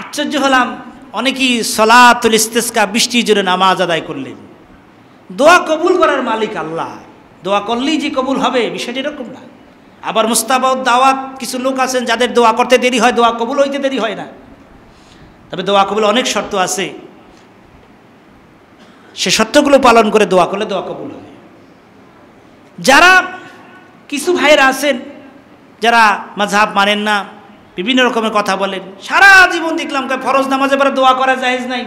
আশ্চর্য হলাম অনেকেই সলাতুল ইস্তেস্কা বৃষ্টি জুড়ে নামাজ আদায় করলেন দোয়া কবুল করার মালিক আল্লাহ দোয়া করলেই যে কবুল হবে বিষয়টি এরকম না আবার মুস্তাবাদ দাওয়াত কিছু লোক আছেন যাদের দোয়া করতে দেরি হয় দোয়া কবুল হইতে দেরি হয় না তবে দোয়া কবুল অনেক শর্ত আছে সে শর্তগুলো পালন করে দোয়া করলে দোয়া কবুল হবে যারা কিছু ভাইয়েরা আছেন যারা মাঝাব মানেন না বিভিন্ন রকমের কথা বলেন সারা জীবন দেখলাম ফরজ নামাজে পরে দোয়া করা জায়েজ নাই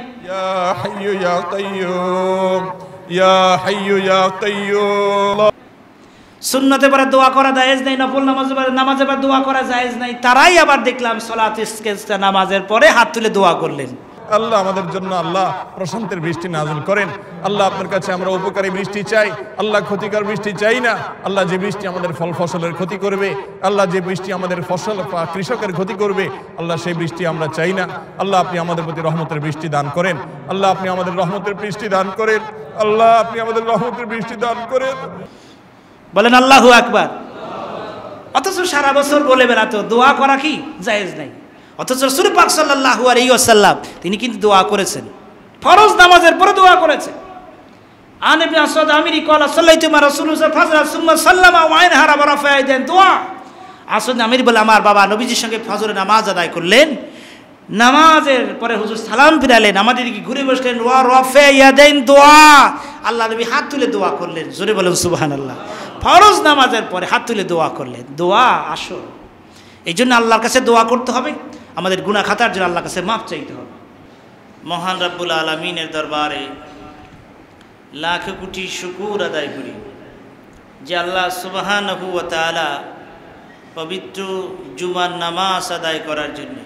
সুন্নতে পরে দোয়া করা জায়েজ নাই নফল নামাজে পরে নামাজে পরে দোয়া করা জায়েজ নাই তারাই আবার দেখলাম সলাত নামাজের পরে হাত তুলে দোয়া করলেন আল্লাহ আমাদের জন্য আল্লাহ প্রশান্তের বৃষ্টি নাজুল করেন আল্লাহ আপনার কাছে আমরা উপকারী বৃষ্টি চাই আল্লাহ ক্ষতিকর বৃষ্টি চাই না আল্লাহ যে বৃষ্টি আমাদের ফল ফসলের ক্ষতি করবে আল্লাহ যে বৃষ্টি আমাদের ফসল কৃষকের ক্ষতি করবে আল্লাহ সেই বৃষ্টি আমরা চাই না আল্লাহ আপনি আমাদের প্রতি রহমতের বৃষ্টি দান করেন আল্লাহ আপনি আমাদের রহমতের বৃষ্টি দান করেন আল্লাহ আপনি আমাদের রহমতের বৃষ্টি দান করেন বলেন আল্লাহ একবার অথচ সারা বছর বলে বেড়াতো দোয়া করা কি জায়েজ নাই অথচ রসুল পাক সাল্লাহু আলী আসাল্লাম তিনি কিন্তু দোয়া করেছেন ফরজ নামাজের পরে দোয়া করেছেন আনবি আসাদ আমিরি কল সাল্লাই তোমার রসুল ফাজরা সুম্মা সাল্লামা ওয়াইন হারা বরাফায় দেন দোয়া আসদ আমির বলে আমার বাবা নবীজির সঙ্গে ফজরে নামাজ আদায় করলেন নামাজের পরে হুজুর সালাম ফিরালেন আমাদের কি ঘুরে বসলেন ওয়া রফে ইয়াদাইন দোয়া আল্লাহ নবী হাত তুলে দোয়া করলেন জোরে বলেন সুবহানাল্লাহ ফরজ নামাজের পরে হাত তুলে দোয়া করলেন দোয়া আসো এই জন্য আল্লাহর কাছে দোয়া করতে হবে আমাদের গুণা খাতার জন্য আল্লাহ কাছে মাপ চাইতে হবে মহান রাব্বুল আলমিনের দরবারে লাখ কোটি শুকুর আদায় করি যে আল্লাহ সুবাহান তালা পবিত্র জুমার নামাজ আদায় করার জন্য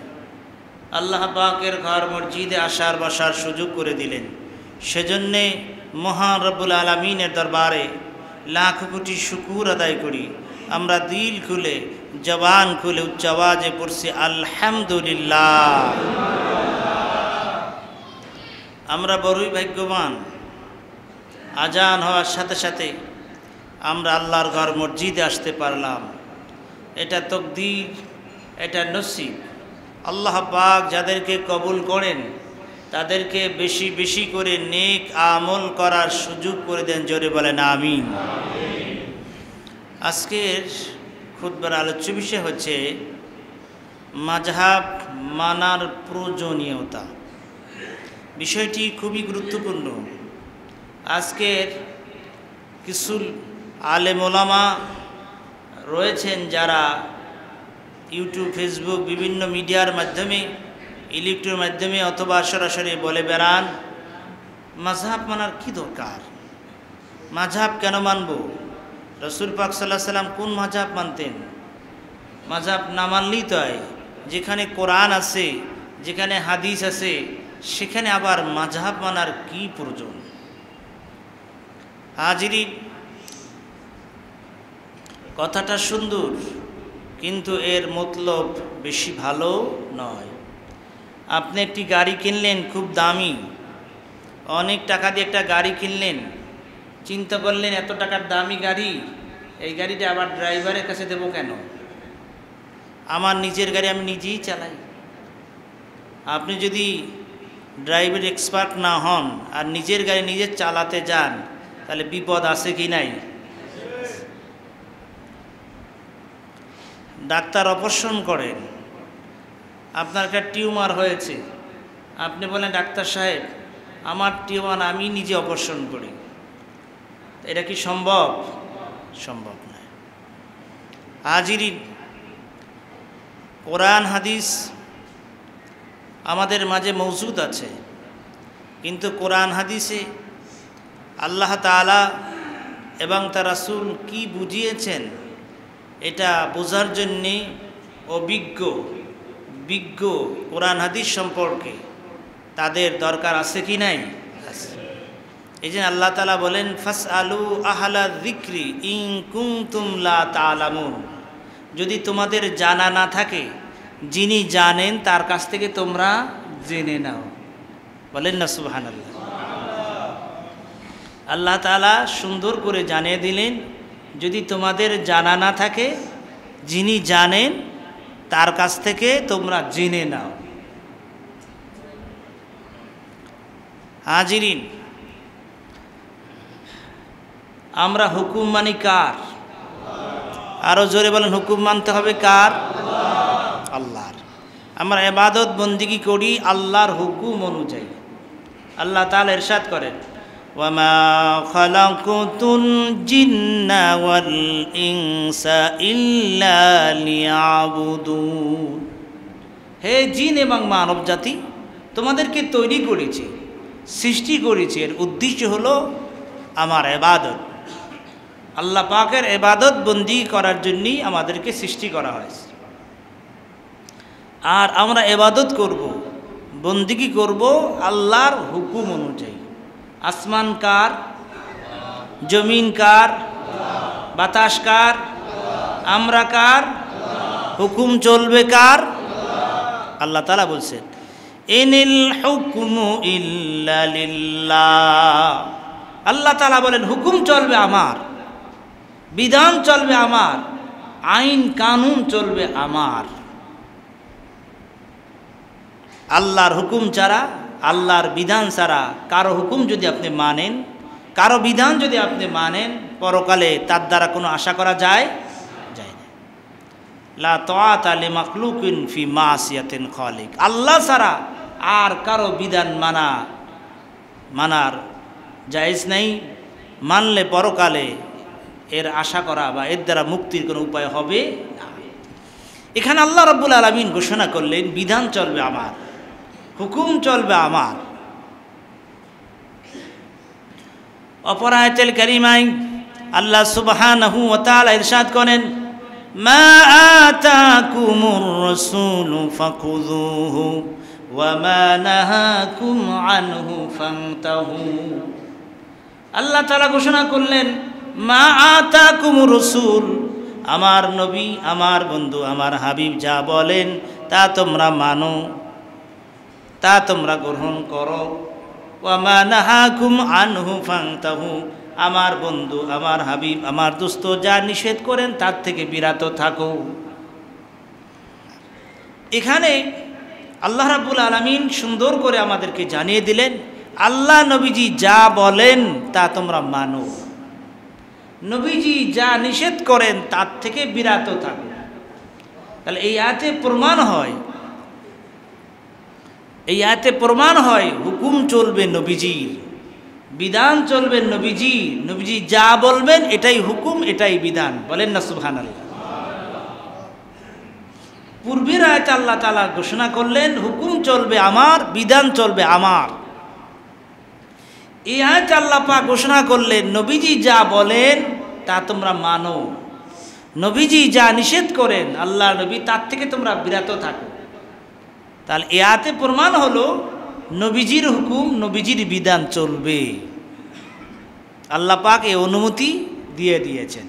আল্লাহ পাকের ঘর মসজিদে আসার বসার সুযোগ করে দিলেন সেজন্যে মহান রব্বুল আলমিনের দরবারে লাখ কোটি শুকুর আদায় করি আমরা দিল খুলে জবান খুলে উচ্চ আওয়াজে পড়ছি আলহামদুলিল্লাহ আমরা বড়ই ভাগ্যবান আজান হওয়ার সাথে সাথে আমরা আল্লাহর ঘর মসজিদে আসতে পারলাম এটা তকদির এটা নসিব আল্লাহ পাক যাদেরকে কবুল করেন তাদেরকে বেশি বেশি করে নেক আমল করার সুযোগ করে দেন জোরে বলেন আমিন আজকের খুদ্বার আলোচ্য বিষয় হচ্ছে মাঝহাব মানার প্রয়োজনীয়তা বিষয়টি খুবই গুরুত্বপূর্ণ আজকের কিছু আলেমোলামা রয়েছেন যারা ইউটিউব ফেসবুক বিভিন্ন মিডিয়ার মাধ্যমে ইলেকট্রনিক মাধ্যমে অথবা সরাসরি বলে বেড়ান মাঝহাব মানার কি দরকার মাঝহাব কেন মানব রসুল পাক সাল্লাহ সাল্লাম কোন মাঝাব মানতেন মাঝাব না মানলেই তো যেখানে কোরআন আছে যেখানে হাদিস আছে সেখানে আবার মাঝাব মানার কি প্রয়োজন হাজিরি কথাটা সুন্দর কিন্তু এর মতলব বেশি ভালো নয় আপনি একটি গাড়ি কিনলেন খুব দামি অনেক টাকা দিয়ে একটা গাড়ি কিনলেন চিন্তা করলেন এত টাকার দামি গাড়ি এই গাড়িটা আবার ড্রাইভারের কাছে দেব কেন আমার নিজের গাড়ি আমি নিজেই চালাই আপনি যদি ড্রাইভার এক্সপার্ট না হন আর নিজের গাড়ি নিজে চালাতে যান তাহলে বিপদ আছে কি নাই ডাক্তার অপারেশন করেন আপনার একটা টিউমার হয়েছে আপনি বলেন ডাক্তার সাহেব আমার টিউমার আমি নিজে অপারেশন করি এটা কি সম্ভব সম্ভব নয় হাজিরিন কোরআন হাদিস আমাদের মাঝে মজুদ আছে কিন্তু কোরআন হাদিসে আল্লাহ তালা এবং তার রাসুল কি বুঝিয়েছেন এটা বোঝার জন্যে অভিজ্ঞ বিজ্ঞ কোরআন হাদিস সম্পর্কে তাদের দরকার আছে কি নাই এই যে আল্লাহ তালা বলেন ফাস আলু আহলা জিক্রি ইং কুম তুমলা তালামুন যদি তোমাদের জানা না থাকে যিনি জানেন তার কাছ থেকে তোমরা জেনে নাও বলেন না সুবাহান আল্লাহ আল্লাহ তালা সুন্দর করে জানিয়ে দিলেন যদি তোমাদের জানা না থাকে যিনি জানেন তার কাছ থেকে তোমরা জেনে নাও হাজিরিন আমরা হুকুম মানি কার আরও জোরে বলেন হুকুম মানতে হবে কার আল্লাহর আমরা এবাদত বন্দিগি করি আল্লাহর হুকুম অনুযায়ী আল্লাহ তাল এরশাদ করেন হে জিন এবং মানব জাতি তোমাদেরকে তৈরি করেছে সৃষ্টি করেছে এর উদ্দেশ্য হলো আমার এবাদত আল্লাহ পাকের এবাদত বন্দি করার জন্যই আমাদেরকে সৃষ্টি করা হয়েছে আর আমরা এবাদত করব বন্দিগি করব আল্লাহর হুকুম অনুযায়ী আসমান কার জমিন কার বাতাস কার আমরা কার হুকুম চলবে কার আল্লাহ তালা বলছেন এনিল হুকুম ইল্লা আল্লাহ তালা বলেন হুকুম চলবে আমার বিধান চলবে আমার আইন কানুন চলবে আমার আল্লাহর হুকুম ছাড়া আল্লাহর বিধান ছাড়া কারো হুকুম যদি আপনি মানেন কারো বিধান যদি আপনি মানেন পরকালে তার দ্বারা কোনো আশা করা যায় লা ফি খলিক আল্লাহ ছাড়া আর কারো বিধান মানা মানার জায়জ নেই মানলে পরকালে এর আশা করা বা এর দ্বারা মুক্তির কোনো উপায় হবে না এখানে আল্লাহ রব্বুল আলমিন ঘোষণা করলেন বিধান চলবে আমার হুকুম চলবে আমার অপরায়তেল কারিমাই আল্লাহ সুবহানাহু ইরশাদ করেন আনহু আল্লাহ তালা ঘোষণা করলেন মা আতা কুমু রসুল আমার নবী আমার বন্ধু আমার হাবিব যা বলেন তা তোমরা মানো তা তোমরা গ্রহণ করো আনহু আমার বন্ধু আমার হাবিব আমার দোস্ত যা নিষেধ করেন তার থেকে বিরত থাকো এখানে আল্লাহ রাবুল আলমিন সুন্দর করে আমাদেরকে জানিয়ে দিলেন আল্লাহ নবীজি যা বলেন তা তোমরা মানো নবীজি যা নিষেধ করেন তার থেকে বিরাত থাকে তাহলে এই আয়াতে প্রমাণ হয় এই আয়াতে প্রমাণ হয় হুকুম চলবে নবীজির বিধান চলবে নবীজি নবীজি যা বলবেন এটাই হুকুম এটাই বিধান বলেন না সুহান আল্লাহ পূর্বের আয়াতে আল্লাহ তালা ঘোষণা করলেন হুকুম চলবে আমার বিধান চলবে আমার এই আয়াত আল্লাপা ঘোষণা করলেন নবীজি যা বলেন তা তোমরা মানো নবীজি যা নিষেধ করেন আল্লাহ নবী তার থেকে তোমরা বিরত থাকো তাহলে এ প্রমাণ হলো নবীজির হুকুম নবীজির বিধান চলবে আল্লাপাক এ অনুমতি দিয়ে দিয়েছেন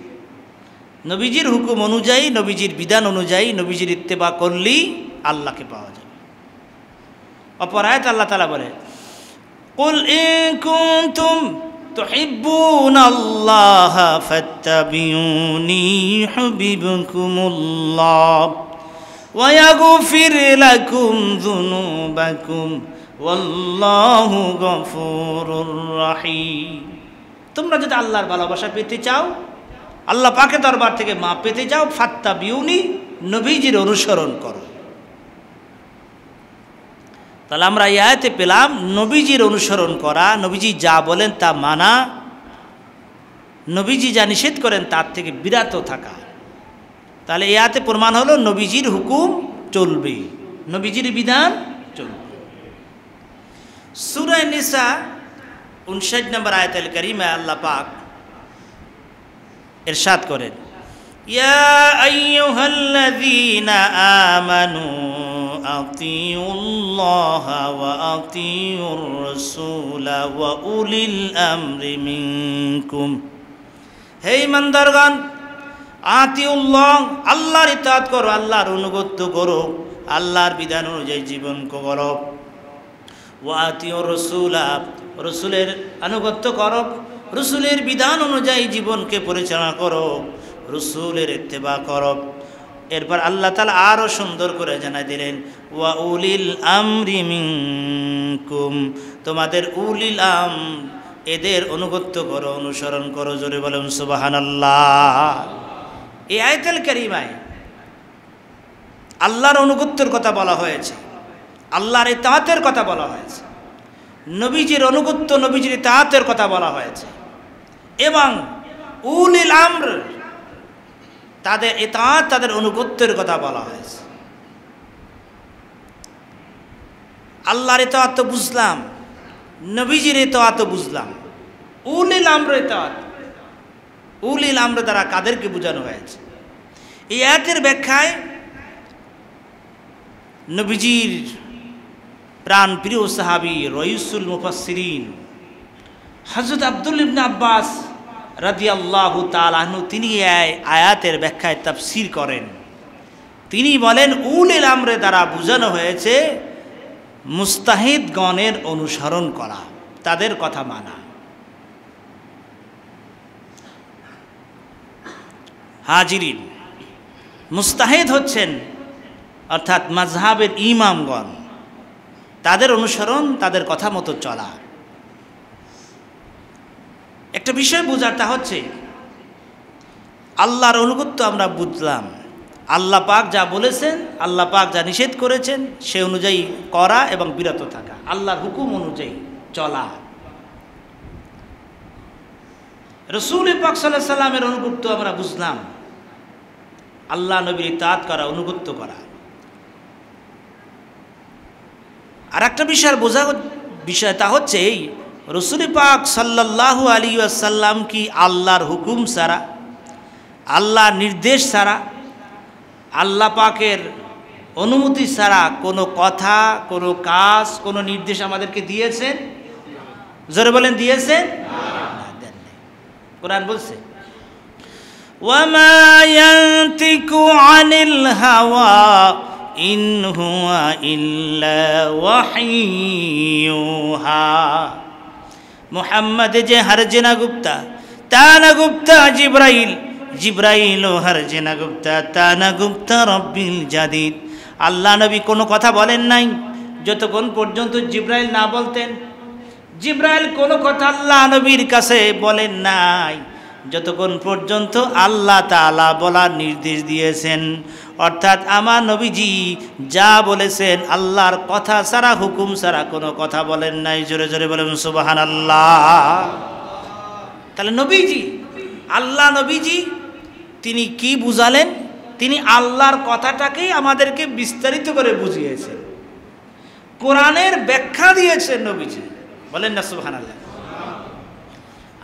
নবীজির হুকুম অনুযায়ী নবীজির বিধান অনুযায়ী নবীজির ইত্তেবা করলেই আল্লাহকে পাওয়া যাবে অপরায়ত আল্লাহ তালা বলে قل إن كنتم تحبون الله فاتبعوني حببكم الله ويغفر لكم ذنوبكم والله غفور رحيم তোমরা যদি আল্লাহর ভালোবাসা পেতে চাও আল্লাহ পাকে দরবার থেকে মা পেতে চাও ফাত্তা বিউনি নবীজির অনুসরণ করো তাহলে আমরা এই আয়াতে পেলাম নবীজির অনুসরণ করা নবীজি যা বলেন তা মানা নবীজি যা নিষেধ করেন তার থেকে বিরাত থাকা তাহলে এই আয়াতে প্রমাণ হলো নবীজির হুকুম চলবে নবীজির বিধান চলবে সুরায় নিসা উনষাট নম্বর আয়াতাল করিমা আল্লাহ পাক এরশাদ করেন يا أيها الذين آمنوا أطيعوا الله وأطيعوا الرسول وأولي الأمر منكم হে মন্দরগান আতিউল্লাহ আল্লাহর ইতাত করো আল্লাহর অনুগত্য করো আল্লাহর বিধান অনুযায়ী জীবন করো ও আতিও রসুলা রসুলের আনুগত্য করো রসুলের বিধান অনুযায়ী জীবনকে পরিচালনা করো রসুলের ইত্তেবা করব এরপর আল্লাহ তালা আরও সুন্দর করে জানাই দিলেন ওয়া উলিল আমরি মিনকুম তোমাদের উলিল আম এদের অনুগত্য করো অনুসরণ করো জোরে বলেন সুবাহান আল্লাহ এই আয়তেল কারিমায় আল্লাহর অনুগত্যের কথা বলা হয়েছে আল্লাহর তাঁতের কথা বলা হয়েছে নবীজির অনুগত্য নবীজির তাঁতের কথা বলা হয়েছে এবং উলিল আমর তাদের এতাঁত তাদের অনুগত্যের কথা বলা হয়েছে আল্লাহর এ তো বুঝলাম নবীজির এ তো বুঝলাম উলিল আমর এতাঁত উলিল আমর দ্বারা কাদেরকে বোঝানো হয়েছে এই আয়াতের ব্যাখ্যায় নবীজির প্রাণ প্রিয় সাহাবি রইসুল মুফাসরিন হজরত আব্দুল ইবনা আব্বাস রাজিয়াল্লাহু তালু তিনি আয়াতের ব্যাখ্যায় তাফসির করেন তিনি বলেন উলেল আমরে দ্বারা বোঝানো হয়েছে মুস্তাহিদগণের অনুসরণ করা তাদের কথা মানা হাজিরিন মুস্তাহিদ হচ্ছেন অর্থাৎ মাজহাবের ইমামগণ তাদের অনুসরণ তাদের কথা মতো চলা একটা বিষয় বোঝার তা হচ্ছে আল্লাহর অনুগত্য আমরা বুঝলাম আল্লাহ পাক যা বলেছেন আল্লাহ পাক যা নিষেধ করেছেন সে অনুযায়ী করা এবং বিরত থাকা আল্লাহর হুকুম অনুযায়ী চলা রসুল পাক সাল্লাহ সাল্লামের অনুগত্য আমরা বুঝলাম আল্লাহ নবীর তাঁত করা অনুগত্য করা আর একটা বিষয় বোঝা বিষয় তা হচ্ছে এই রসুল পাক সাল্লাহ আলী আসাল্লাম কি আল্লাহর হুকুম সারা আল্লাহ নির্দেশ সারা আল্লাহ পাকের অনুমতি ছাড়া কোনো কথা কোনো কাজ কোনো নির্দেশ আমাদেরকে দিয়েছেন জোরে বলেন দিয়েছেন কোরআন বলছে وما হুয়া ইল্লা ওয়াহিয়ুহা মোহাম্মদ যে হরজেনা গুপ্তা তানা গুপ্তা জিব্রাইল জিব্রাইল ও হরজেনা গুপ্তা তানা গুপ্তা রব্বিল জাদিদ আল্লাহ নবী কোনো কথা বলেন নাই যতক্ষণ পর্যন্ত জিব্রাইল না বলতেন জিব্রাইল কোনো কথা আল্লাহ নবীর কাছে বলেন নাই যতক্ষণ পর্যন্ত আল্লাহ তালা বলার নির্দেশ দিয়েছেন অর্থাৎ আমার নবীজি যা বলেছেন আল্লাহর কথা সারা হুকুম সারা কোনো কথা বলেন নাই জোরে জোরে বলেন সুবাহান আল্লাহ তাহলে নবীজি আল্লাহ নবীজি তিনি কি বুঝালেন তিনি আল্লাহর কথাটাকেই আমাদেরকে বিস্তারিত করে বুঝিয়েছেন কোরআনের ব্যাখ্যা দিয়েছেন নবীজি বলেন না সুবাহান আল্লাহ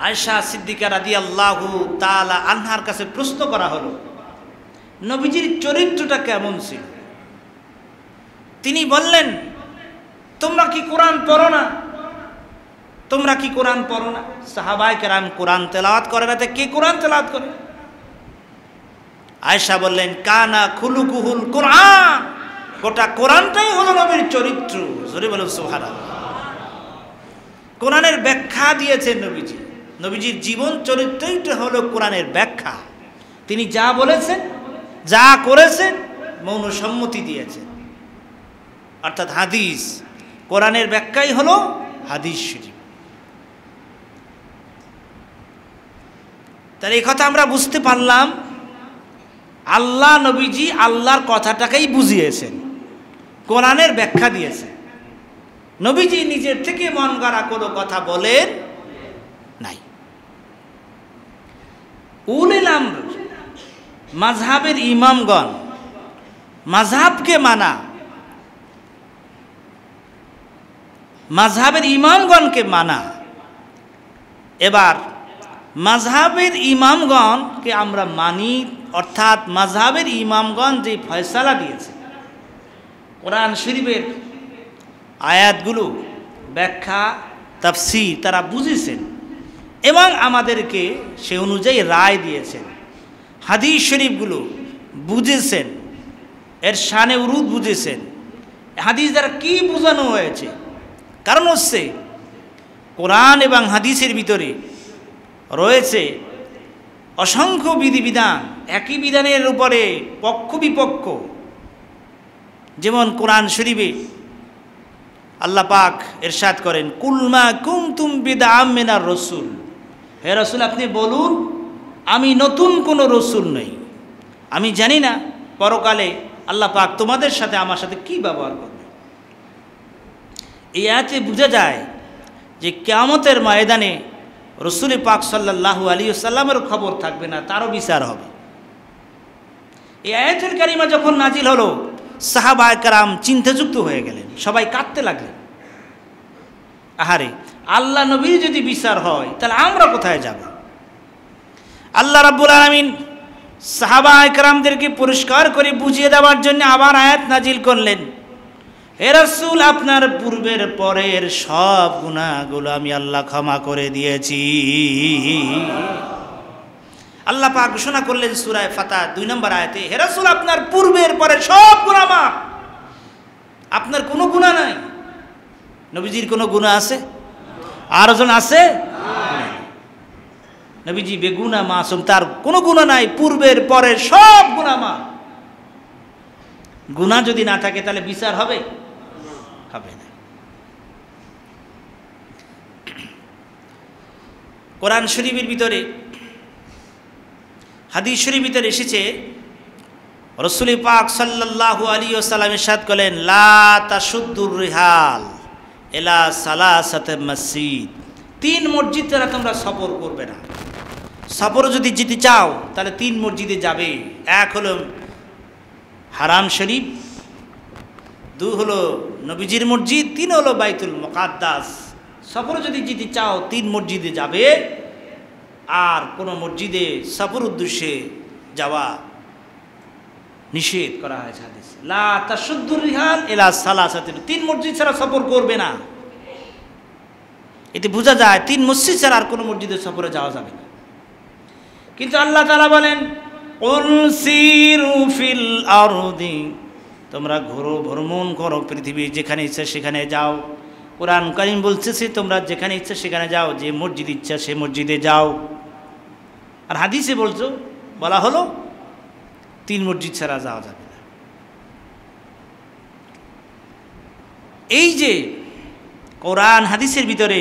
আয়সা সিদ্দিকা রাদি আল্লাহ তালা আনহার কাছে প্রশ্ন করা হলো নবীজির চরিত্রটা কেমন ছিল তিনি বললেন তোমরা কি কোরআন পড়ো না তোমরা কি কোরআন পড়ো না সাহাবাই কেরাম কোরআন তেলাওয়াত করে না কে কোরআন তেলাওয়াত করে আয়সা বললেন কানা খুলুকুহুল কোরআন গোটা কোরআনটাই হলো নবীর চরিত্র জোরে বলুন সোহারা কোরআনের ব্যাখ্যা দিয়েছেন নবীজি নবীজির জীবন চরিত্রই হলো কোরআনের ব্যাখ্যা তিনি যা বলেছেন যা করেছেন মৌন সম্মতি দিয়েছেন অর্থাৎ হাদিস কোরআনের ব্যাখ্যাই হল হাদিস শরীফ তাহলে এই কথা আমরা বুঝতে পারলাম আল্লাহ নবীজি আল্লাহর কথাটাকেই বুঝিয়েছেন কোরআনের ব্যাখ্যা দিয়েছেন নবীজি নিজের থেকে মন গড়া কোনো কথা বলেন উলিল আমর মাঝহাবের ইমামগণ মাঝহাবকে মানা মাঝহাবের ইমামগণকে মানা এবার মাঝহাবের ইমামগণকে আমরা মানি অর্থাৎ মাঝহাবের ইমামগণ যে ফয়সালা দিয়েছে কোরআন শরীফের আয়াতগুলো ব্যাখ্যা তাফসি তারা বুঝেছেন এবং আমাদেরকে সে অনুযায়ী রায় দিয়েছেন হাদিস শরীফগুলো বুঝেছেন এর শানে উরুদ বুঝেছেন হাদিস দ্বারা কী বোঝানো হয়েছে কারণ হচ্ছে কোরআন এবং হাদিসের ভিতরে রয়েছে অসংখ্য বিধিবিধান একই বিধানের উপরে পক্ষ বিপক্ষ যেমন কোরআন শরীফে আল্লাপাক এরশাদ করেন কুলমা কুমতুম বিদা আমার রসুল হে রসুল আপনি বলুন আমি নতুন কোনো রসুল নই আমি জানি না পরকালে আল্লাহ পাক তোমাদের সাথে আমার সাথে কি ব্যবহার করবে এই আয়াতে বোঝা যায় যে কেয়ামতের ময়দানে রসুল পাক সাল্লাহু আলী সাল্লামের খবর থাকবে না তারও বিচার হবে এই আয়াতুল কারিমা যখন নাজিল হলো সাহাবা কারাম চিন্তাযুক্ত হয়ে গেলেন সবাই কাঁদতে লাগলেন আহারে আল্লাহ নবীর যদি বিচার হয় তাহলে আমরা কোথায় যাব আল্লাহ রাব্বুল আলমিন সাহাবা একরামদেরকে পুরস্কার করে বুঝিয়ে দেওয়ার জন্য আবার আয়াত নাজিল করলেন হে রাসূল আপনার পূর্বের পরের সব গুণাগুলো আমি আল্লাহ ক্ষমা করে দিয়েছি আল্লাহ পাক ঘোষণা করলেন সুরায় ফাতা দুই নম্বর আয়াতে হে রাসূল আপনার পূর্বের পরের সব গুণা মাফ আপনার কোনো গুণা নাই নবীজির কোনো গুণা আছে আরো জন আছে নবীজি বেগুনা মাসুম তার কোনো গুণা নাই পূর্বের পরের সব গুণা মা গুণা যদি না থাকে তাহলে বিচার হবে হবে না কোরআন শরীফের ভিতরে হাদিস শরীফ ভিতরে এসেছে রসুলি পাক সাল্লাহ আলী সালামের সাদ করেন লা তাসুদ্দুর রিহাল এলা সালা সাথে মসজিদ তিন মসজিদ তারা তোমরা সফর করবে না সফর যদি যেতে চাও তাহলে তিন মসজিদে যাবে এক হলো হারাম শরীফ দু হলো নবীজির মসজিদ তিন হলো বাইতুল মকাদ্দাস সফর যদি যেতে চাও তিন মসজিদে যাবে আর কোনো মসজিদে সফর উদ্দেশ্যে যাওয়া নিষেধ করা হয়েছে হাদিস লা এলা সালাসাতিন তিন মসজিদ ছাড়া সফর করবে না এতে বোঝা যায় তিন মসজিদ ছাড়া আর কোনো মসজিদের সফরে যাওয়া যাবে না কিন্তু আল্লাহ তালা বলেন তোমরা ঘোরো ভ্রমণ করো পৃথিবী যেখানে ইচ্ছা সেখানে যাও কোরআন বলছে সে তোমরা যেখানে ইচ্ছা সেখানে যাও যে মসজিদ ইচ্ছা সে মসজিদে যাও আর হাদিসে বলছো বলা হলো তিন মসজিদ ছাড়া যাওয়া যাবে না এই যে কোরআন হাদিসের ভিতরে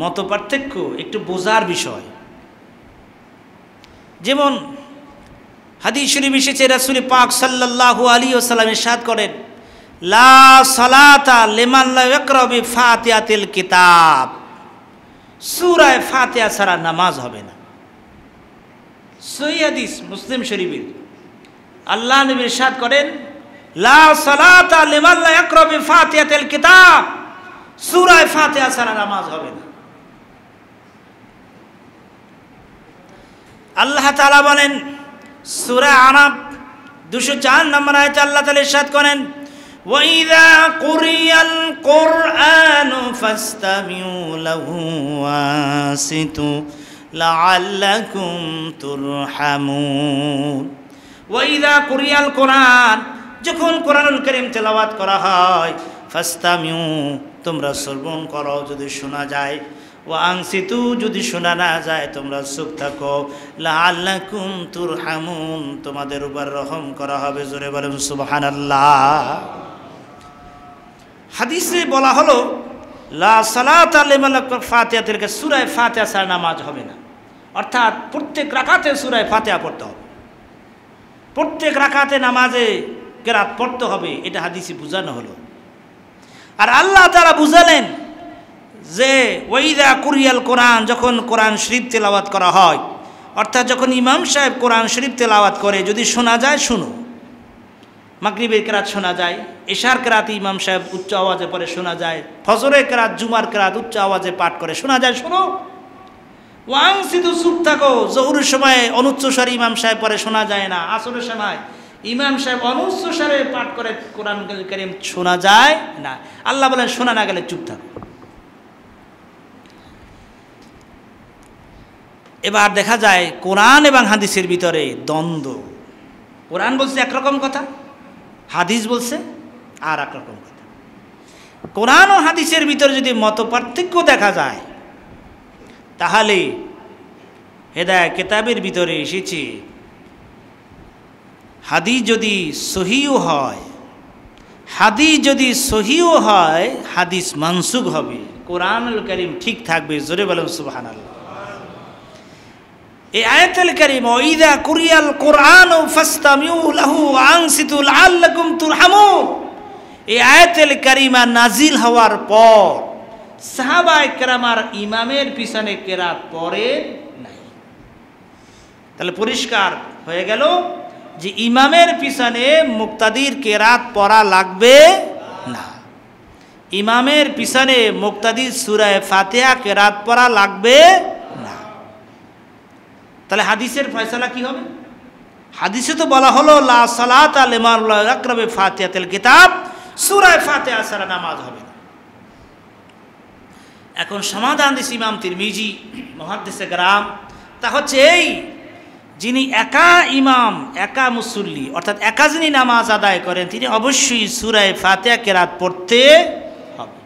মত পার্থক্য একটু বোঝার বিষয় যেমন হাদিস শরীফ এসেছে রাসুলি পাক সাল্লাহু আলী ওসালাম সাদ করেন লা সালাতা কিতাব সুরায় ফাতেয়া ছাড়া নামাজ হবে না সৈয়াদিস মুসলিম শরীফের আল্লাহ নবী ইরশাদ করেন লা সালাতা লিমান লা ইয়াকরা বি কিতাব সূরা ফাতিহা ছাড়া নামাজ হবে না আল্লাহ তাআলা বলেন সূরা আনাব 204 নম্বর আয়াতে আল্লাহ তাআলা ইরশাদ করেন وَإِذَا قُرِئَ الْقُرْآنُ فَاسْتَمِعُوا لَهُ وَأَنصِتُوا ওয়াইদা কোরিয়াল কোরআন যখন কোরআনুল করিম তেলাওয়াত করা হয় ফাস্তামিউ তোমরা শ্রবণ করো যদি শোনা যায় ও আংসিতু যদি শোনা না যায় তোমরা সুখ থাকো লাল্লাকুম তুর হামুন তোমাদের উপর রহম করা হবে জোরে বলেন সুবহান আল্লাহ হাদিসে বলা হলো লা সালাত ফাতেহা থেকে সুরায় ফাতেহা সার নামাজ হবে না অর্থাৎ প্রত্যেক রাখাতে সুরায় ফাতেহা পড়তে হবে প্রত্যেক রাখাতে নামাজে কেরাত পড়তে হবে এটা হাদিসে বোঝানো হলো আর আল্লাহ তারা বুঝালেন যে ওইদা কুরিয়াল কোরআন যখন কোরআন শরীফ তেলাওয়াত করা হয় অর্থাৎ যখন ইমাম সাহেব কোরআন শরীফ তেলাওয়াত করে যদি শোনা যায় শুনো মাগরীবের কেরাত শোনা যায় এশার কেরাত ইমাম সাহেব উচ্চ আওয়াজে পরে শোনা যায় ফজরের কেরাত জুমার কেরাত উচ্চ আওয়াজে পাঠ করে শোনা যায় শোনো ওয়াং সিধু চুপ থাকো জহুরের সময় অনুচ্চ স্বরে ইমাম সাহেব পরে শোনা যায় না আসরের সময় ইমাম সাহেব অনুচ্চ স্বরে পাঠ করে কোরআন করিম শোনা যায় না আল্লাহ বলেন শোনা না গেলে চুপ থাকো এবার দেখা যায় কোরআন এবং হাদিসের ভিতরে দ্বন্দ্ব কোরআন বলছে একরকম কথা হাদিস বলছে আর একরকম কথা কোরআন ও হাদিসের ভিতরে যদি মত পার্থক্য দেখা যায় তাহলে হেদায় কেতাবের ভিতরে এসেছে হাদি যদি সহিও হয় হাদি যদি সহিও হয় হাদিস মানসুক হবে কোরআনুল করিম ঠিক থাকবে জোরে বলেন সুবাহান এই আয়াতুল করিম ওইদা কুরিয়াল কোরআন ফাস্তামিউ লাহু আংসিতুল আল্লাকুম তুরহামুন এই আয়াতুল করিমা নাজিল হওয়ার পর সাহাবা একরামার ইমামের পিছনে কেরাত পড়ে নাই তাহলে পরিষ্কার হয়ে গেল যে ইমামের পিছনে মুক্তাদির কেরাত পড়া লাগবে না ইমামের পিছনে মুক্তাদির সুরায় ফাতেহা কেরাত পড়া লাগবে না তাহলে হাদিসের ফয়সলা কি হবে হাদিসে তো বলা হলো লা সালাত আল আক্রমে আকরবে তেল কিতাব সুরায় ফাতেহা সারা নামাজ হবে এখন সমাধান দিস ইমাম তিরমিজি মহাদ্দেশে গ্রাম তা হচ্ছে এই যিনি একা ইমাম একা মুসল্লি অর্থাৎ একা যিনি নামাজ আদায় করেন তিনি অবশ্যই সুরায় ফাতেহা কেরাত পড়তে হবে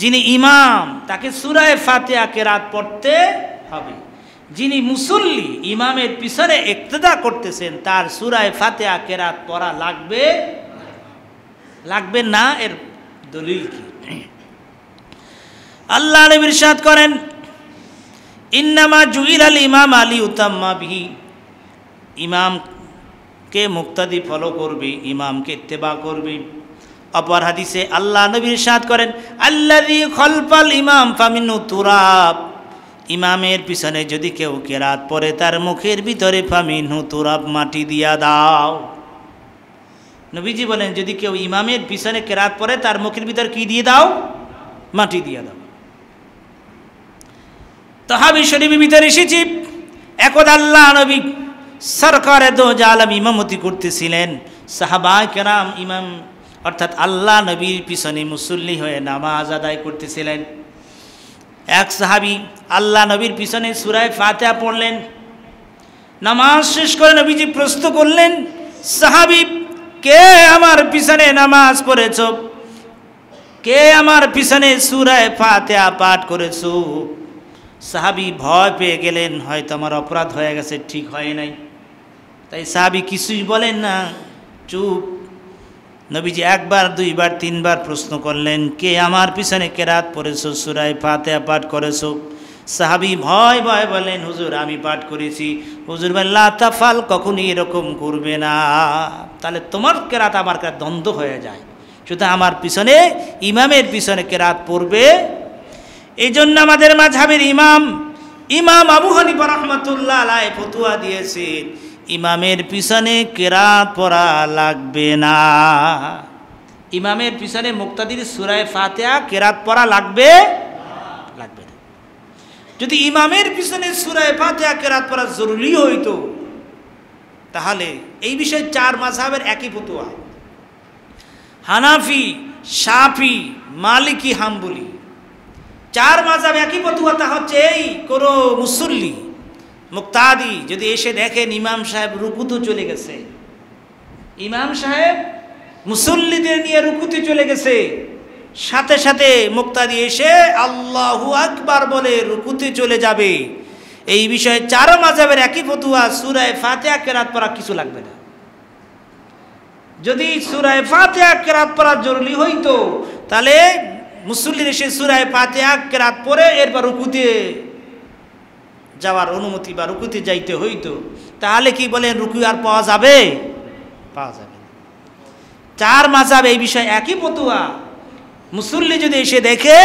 যিনি ইমাম তাকে সুরায় ফাতেহা কেরাত পড়তে হবে যিনি মুসল্লি ইমামের পিছনে একতেদা করতেছেন তার সুরায় ফাতেহা কেরাত পড়া লাগবে লাগবে না এর দলিল কি আল্লাহ নবী ইরশাদ করেন ইন্নামা জুইল আল ইমাম আলী উত্তাম্মা বিহি ইমামকে মুক্তাদি ফলো করবি ইমামকে ইত্তেবা করবি অপর হাদিসে আল্লাহ নবীর সাদ করেন আল্লাদি খলফাল ইমাম ফামিনু তুরাব ইমামের পিছনে যদি কেউ কেরাত পরে তার মুখের ভিতরে ফামিনু তুরাব মাটি দিয়া দাও নবীজি বলেন যদি কেউ ইমামের পিছনে কেরাত পরে তার মুখের ভিতর কি দিয়ে দাও মাটি দিয়ে দাও তহাবি শরীফ ভিতরে এসেছি আল্লাহ নবী সরকারে দো জালাম ইমামতি করতেছিলেন সাহাবা কেরাম ইমাম অর্থাৎ আল্লাহ নবীর পিছনে মুসল্লি হয়ে নামাজ আদায় করতেছিলেন এক সাহাবি আল্লাহ নবীর পিছনে সুরায় ফাতেহা পড়লেন নামাজ শেষ করে নবীজি প্রস্তুত করলেন সাহাবি কে আমার পিছনে নামাজ পড়েছ কে আমার পিছনে সুরায় ফাতেহা পাঠ করেছ সাহাবি ভয় পেয়ে গেলেন হয়তো আমার অপরাধ হয়ে গেছে ঠিক হয় নাই তাই সাহাবি কিছুই বলেন না চুপ নবীজি একবার দুইবার তিনবার প্রশ্ন করলেন কে আমার পিছনে কেরাত পড়েছো সুরায় ফাতে পাঠ করেছো সাহাবি ভয় ভয় বলেন হুজুর আমি পাঠ করেছি হুজুর বল্লা তাফাল কখনই এরকম করবে না তাহলে তোমার কেরাত আমার কেরাত দ্বন্দ্ব হয়ে যায় শুধু আমার পিছনে ইমামের পিছনে কেরাত পড়বে এই জন্য আমাদের মাঝাবের ইমাম ইমাম আবু হানিফা রহমতুল্লাহ আলায় ফতুয়া দিয়েছেন ইমামের পিছনে কেরাত পড়া লাগবে না ইমামের পিছনে মুক্তাদির সুরায় ফাতেহা কেরাত পড়া লাগবে লাগবে না যদি ইমামের পিছনে সুরায় ফাতেহা কেরাত পড়া জরুরি হইতো তাহলে এই বিষয়ে চার মাঝাবের একই ফতুয়া হানাফি সাফি মালিকি হাম্বুলি চার মাজাব একই তা হচ্ছে এই কোনো মুসল্লি মুক্তাদি যদি এসে দেখেন ইমাম সাহেব রুকুতে চলে গেছে ইমাম সাহেব মুসল্লিদের নিয়ে রুকুতে চলে গেছে সাথে সাথে মুক্তাদি এসে আল্লাহু আকবার বলে রুকুতে চলে যাবে এই বিষয়ে চার মাজাবের একই ফতুয়া সুরায় ফাতে কেরাত পড়া কিছু লাগবে না যদি সুরায় ফাতে কেরাত পড়া জরুরি হইতো তাহলে মুসল্লির এসে সুরায় পাতে এক রাত পরে এরপর রুকুতে যাওয়ার অনুমতি বা রুকুতে যাইতে হইতো তাহলে কি বলেন রুকু আর পাওয়া যাবে পাওয়া যাবে চার মাসাব এই বিষয়ে একই পতুয়া মুসল্লি যদি এসে দেখে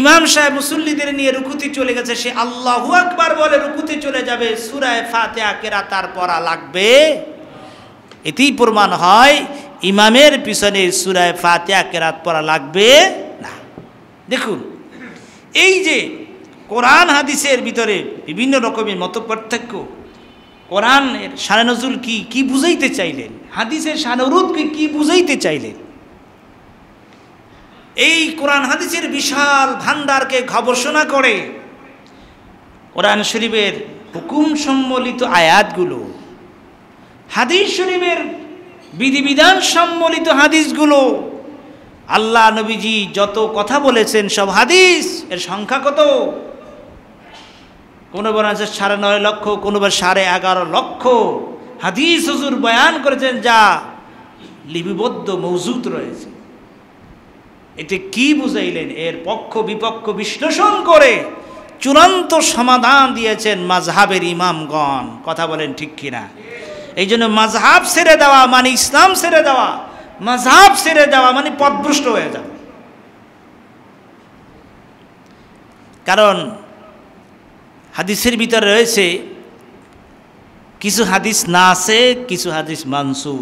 ইমাম সাহেব মুসল্লিদের নিয়ে রুকুতি চলে গেছে সে আল্লাহু আকবার বলে রুকুতি চলে যাবে সুরায় ফাতে আকেরা তার পড়া লাগবে এতেই প্রমাণ হয় ইমামের পিছনে সুরায় ফাতিয়া কেরাত পড়া লাগবে না দেখুন এই যে কোরআন হাদিসের ভিতরে বিভিন্ন রকমের মত পার্থক্য কোরআনের সারে নজরুল কী কী বুঝাইতে চাইলেন হাদিসের সানরুদকে কী বুঝাইতে চাইলেন এই কোরআন হাদিসের বিশাল ভান্ডারকে গবেষণা করে কোরআন শরীফের হুকুম সম্বলিত আয়াতগুলো হাদিস শরীফের বিধিবিধান সম্বলিত হাদিসগুলো আল্লাহ নবীজি যত কথা বলেছেন সব হাদিস এর সংখ্যা কত বার আছে সাড়ে নয় লক্ষ বার সাড়ে এগারো লক্ষ হাদিস হুজুর বয়ান করেছেন যা লিপিবদ্ধ মজুদ রয়েছে এতে কি বুঝাইলেন এর পক্ষ বিপক্ষ বিশ্লেষণ করে চূড়ান্ত সমাধান দিয়েছেন মাঝহাবের ইমামগণ কথা বলেন ঠিক কিনা এই জন্য মাঝহাব ছেড়ে দেওয়া মানে ইসলাম ছেড়ে দেওয়া মাঝহাব ছেড়ে দেওয়া মানে পদভ্রষ্ট হয়ে যাবে কারণ হাদিসের ভিতরে রয়েছে কিছু হাদিস না আছে কিছু হাদিস মানসু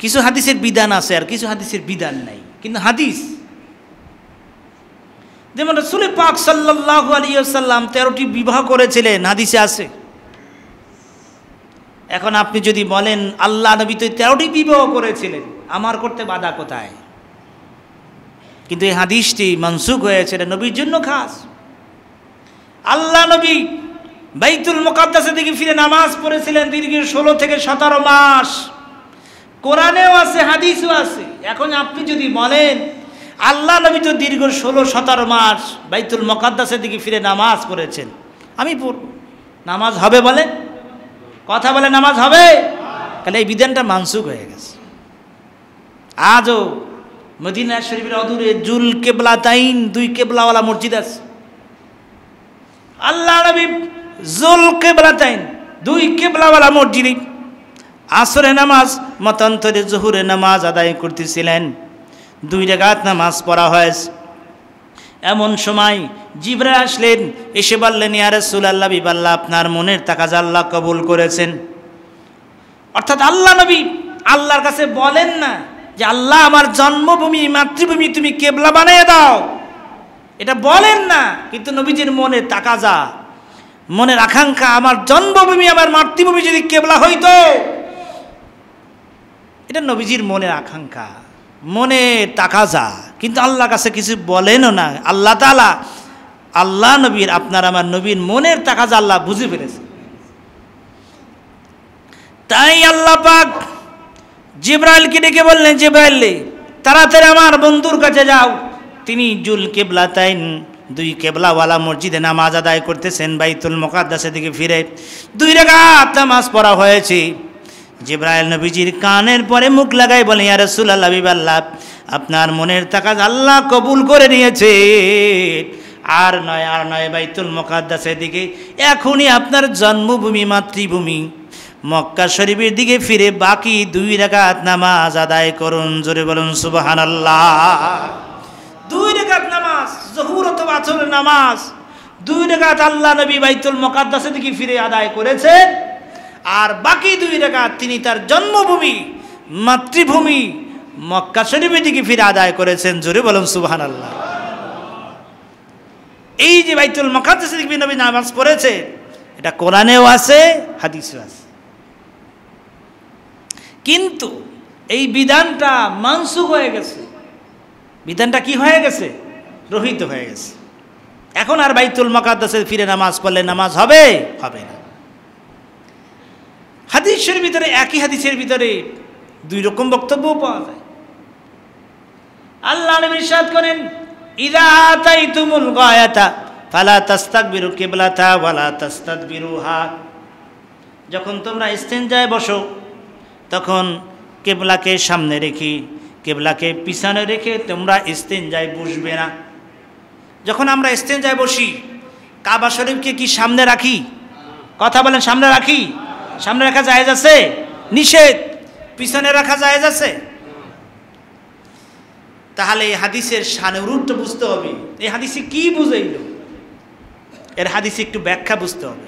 কিছু হাদিসের বিধান আছে আর কিছু হাদিসের বিধান নাই কিন্তু হাদিস যেমন রসুল পাক সাল্লাহ আলিয়া সাল্লাম তেরোটি বিবাহ করেছিলেন হাদিসে আছে এখন আপনি যদি বলেন আল্লাহ নবী তো তেরোটি বিবাহ করেছিলেন আমার করতে বাধা কোথায় কিন্তু এই হাদিসটি মনসুখ হয়েছে এটা নবীর জন্য খাস আল্লাহ নবী বাইতুল মোকাদ্দাসের দিকে ফিরে নামাজ পড়েছিলেন দীর্ঘ ষোলো থেকে সতেরো মাস কোরআনেও আছে হাদিসও আছে এখন আপনি যদি বলেন আল্লাহ নবী তো দীর্ঘ ষোলো সতেরো মাস বাইতুল মোকাদ্দাসের দিকে ফিরে নামাজ পড়েছেন আমি পড়ব নামাজ হবে বলেন কথা বলে নামাজ হবে তাহলে এই বিধানটা মানসুক হয়ে গেছে আজও মদিনা শরীফের অদূরে জুল কেবলা তাইন দুই কেবলাওয়ালা মসজিদ আছে আল্লাহ নবী জুল কেবলা তাইন দুই কেবলাওয়ালা মসজিদ আসরে নামাজ মতান্তরে জহুরে নামাজ আদায় করতেছিলেন দুই রেগাত নামাজ পড়া হয়েছে এমন সময় জিবরা আসলেন এসে বললেন ইয়া রসুল আল্লাহ বিবাল্লা আপনার মনের তাকাজা আল্লাহ কবুল করেছেন অর্থাৎ আল্লাহ নবী আল্লাহর কাছে বলেন না যে আল্লাহ আমার জন্মভূমি মাতৃভূমি তুমি কেবলা বানিয়ে দাও এটা বলেন না কিন্তু নবীজির মনে তাকাজা মনের আকাঙ্ক্ষা আমার জন্মভূমি আমার মাতৃভূমি যদি কেবলা হইত এটা নবীজির মনের আকাঙ্ক্ষা মনে টাকা যা কিন্তু আল্লাহ কাছে কিছু বলেনও না আল্লাহ তালা আল্লাহ নবীর আপনার আমার নবীর মনের টাকা যা আল্লাহ বুঝে ফেলেছে তাই আল্লাহ পাক জিব্রাইলকে ডেকে বললেন জিব্রাইল তাড়াতাড়ি আমার বন্ধুর কাছে যাও তিনি জুল কেবলা তাইন দুই কেবলাওয়ালা মসজিদে নামাজ আদায় করতেছেন বাইতুল মোকাদ্দাসের দিকে ফিরে দুই রেখা মাস পড়া হয়েছে জিব্রাইল নবীজির কানের পরে মুখ লাগাই বলে ইয়া রসুল আল্লাহ আল্লাহ আপনার মনের তাকাজ আল্লাহ কবুল করে নিয়েছে আর নয় আর নয় বাইতুল মোকাদ্দাসের দিকে এখনই আপনার জন্মভূমি মাতৃভূমি মক্কা শরীফের দিকে ফিরে বাকি দুই রেখাত নামাজ আদায় করুন জোরে বলুন সুবাহান আল্লাহ দুই রেখাত নামাজ জহুর অথবা আচরের নামাজ দুই রেখাত আল্লাহ নবী বাইতুল মোকাদ্দাসের দিকে ফিরে আদায় করেছেন আর বাকি দুই রেখা তিনি তার জন্মভূমি মাতৃভূমি মক্কা শরীফের দিকে ফিরে আদায় করেছেন জোরে বলুন সুবাহান আল্লাহ এই যে বাইতুল মকাদ্দেসে দেখবি নবী নামাজ পড়েছে এটা কোরআনেও আছে হাদিসেও আছে কিন্তু এই বিধানটা মানসুক হয়ে গেছে বিধানটা কি হয়ে গেছে রহিত হয়ে গেছে এখন আর বাইতুল মকাদ্দাসে ফিরে নামাজ পড়লে নামাজ হবে হবে না হাদিসের ভিতরে একই হাদিসের ভিতরে দুই রকম বক্তব্য পাওয়া যায় আল্লাহ আলম ইরশাদ করেন ইদাতাই তুমুল গয়াতা ফালা তাস্তাক বিরু কেবলাতা ওয়ালা তাস্তাদ বিরু হা যখন তোমরা যায় বসো তখন কেবলাকে সামনে রেখে কেবলাকে পিছনে রেখে তোমরা যায় বসবে না যখন আমরা যায় বসি কাবা শরীফকে কি সামনে রাখি কথা বলেন সামনে রাখি সামনে রাখা জায়েজ আছে নিষেধ পিছনে রাখা জায়েজ আছে তাহলে এই হাদিসের সানুরূপটা বুঝতে হবে এই হাদিসে কি বুঝাইল এর হাদিসে একটু ব্যাখ্যা বুঝতে হবে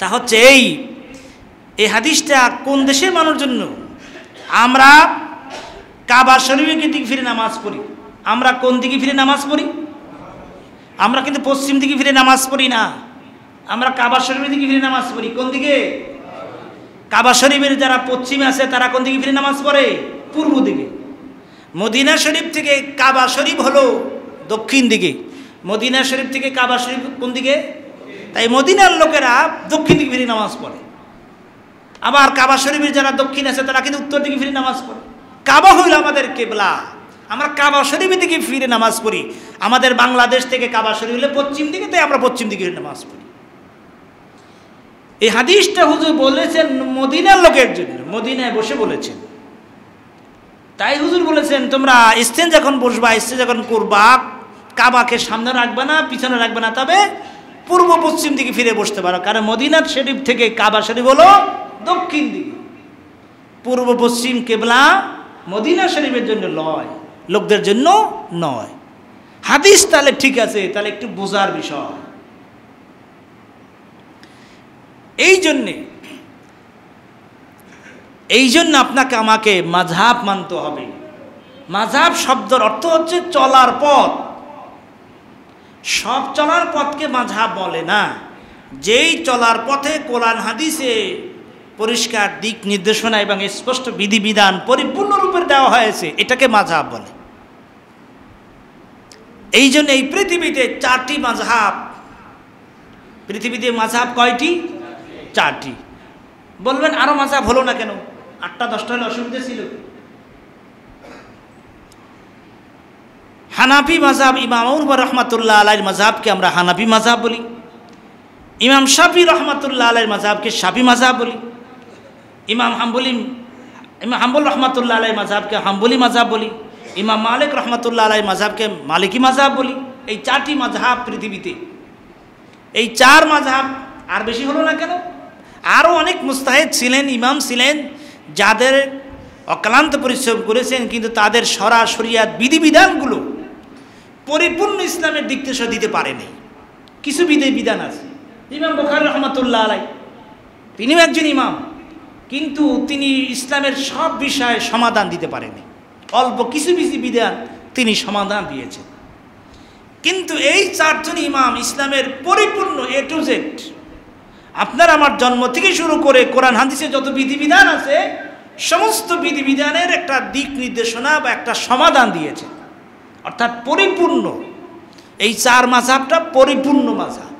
তা হচ্ছে এই এই হাদিসটা কোন দেশের মানুষ জন্য আমরা কাবার শরীফের দিকে ফিরে নামাজ পড়ি আমরা কোন দিকে ফিরে নামাজ পড়ি আমরা কিন্তু পশ্চিম দিকে ফিরে নামাজ পড়ি না আমরা কাবা শরীফের দিকে ফিরে নামাজ পড়ি কোন দিকে কাবা শরীফের যারা পশ্চিমে আছে তারা কোন দিকে ফিরে নামাজ পড়ে পূর্ব দিকে মদিনা শরীফ থেকে কাবা শরীফ হলো দক্ষিণ দিকে মদিনা শরীফ থেকে কাবা শরীফ কোন দিকে তাই মদিনার লোকেরা দক্ষিণ দিকে ফিরে নামাজ পড়ে আবার কাবা শরীফের যারা দক্ষিণ আছে তারা কিন্তু উত্তর দিকে ফিরে নামাজ পড়ে কাবা হইল আমাদের কেবলা আমরা কাবা শরীফের দিকে ফিরে নামাজ পড়ি আমাদের বাংলাদেশ থেকে কাবা শরীফ হলে পশ্চিম দিকে তাই আমরা পশ্চিম দিকে ফিরে নামাজ পড়ি এই হাদিসটা হুজুর বলেছেন মদিনার লোকের জন্য মদিনায় বসে বলেছেন তাই হুজুর বলেছেন তোমরা স্টেন যখন বসবা স্টেন যখন করবা কাবাকে সামনে রাখবে না পিছনে রাখবে না তবে পূর্ব পশ্চিম দিকে ফিরে বসতে পারো কারণ মদিনার শরীফ থেকে কাবা শরীফ হলো দক্ষিণ দিকে পূর্ব পশ্চিম কেবলা মদিনা শরীফের জন্য নয় লোকদের জন্য নয় হাদিস তাহলে ঠিক আছে তাহলে একটু বোঝার বিষয় এই জন্যে এই জন্য আপনাকে আমাকে মাঝাব মানতে হবে মাঝাব শব্দের অর্থ হচ্ছে চলার পথ সব চলার পথকে মাঝাব বলে না যেই চলার পথে কোরআন হাদিসে পরিষ্কার দিক নির্দেশনা এবং স্পষ্ট বিধিবিধান পরিপূর্ণরূপে দেওয়া হয়েছে এটাকে মাঝাব বলে এই জন্য এই পৃথিবীতে চারটি মাঝহাব পৃথিবীতে মাঝাব কয়টি চারটি বলবেন আরও মাসাব হলো না কেন আটটা দশটা হলে অসুবিধা ছিল হানাফি মাজাব ইমাম রহমাতুল্লাহ আলাই মাজাবকে আমরা হানাফি মাজাব বলি ইমাম শাফি রহমাতুল্লাহ আলাই মাজাবকে শাফি মাজাব বলি ইমাম হাম্বলি ইমাম হাম্বুল রহমাতুল্লাহ আলাই মাজাবকে হাম্বলি মাজাব বলি ইমাম মালিক রহমাতুল্লাহ আলাই মাজাবকে মালিকি মাজাব বলি এই চারটি মাঝহাব পৃথিবীতে এই চার মাঝহাব আর বেশি হলো না কেন আরও অনেক মুস্তাহিদ ছিলেন ইমাম ছিলেন যাদের অক্লান্ত পরিশ্রম করেছেন কিন্তু তাদের সরাসরিয়াত বিধিবিধানগুলো পরিপূর্ণ ইসলামের দিক থেকে দিতে পারেনি কিছু বিধি বিধান আছে ইমাম বখার রহমতুল্লাহ আলাই তিনিও একজন ইমাম কিন্তু তিনি ইসলামের সব বিষয়ে সমাধান দিতে পারেনি অল্প কিছু বিধি বিধান তিনি সমাধান দিয়েছেন কিন্তু এই চারজন ইমাম ইসলামের পরিপূর্ণ এ টু জেড আপনার আমার জন্ম থেকে শুরু করে কোরআন হাদিসে যত বিধিবিধান আছে সমস্ত বিধিবিধানের একটা দিক নির্দেশনা বা একটা সমাধান দিয়েছে অর্থাৎ পরিপূর্ণ এই চার মাঝাবটা পরিপূর্ণ মাঝাব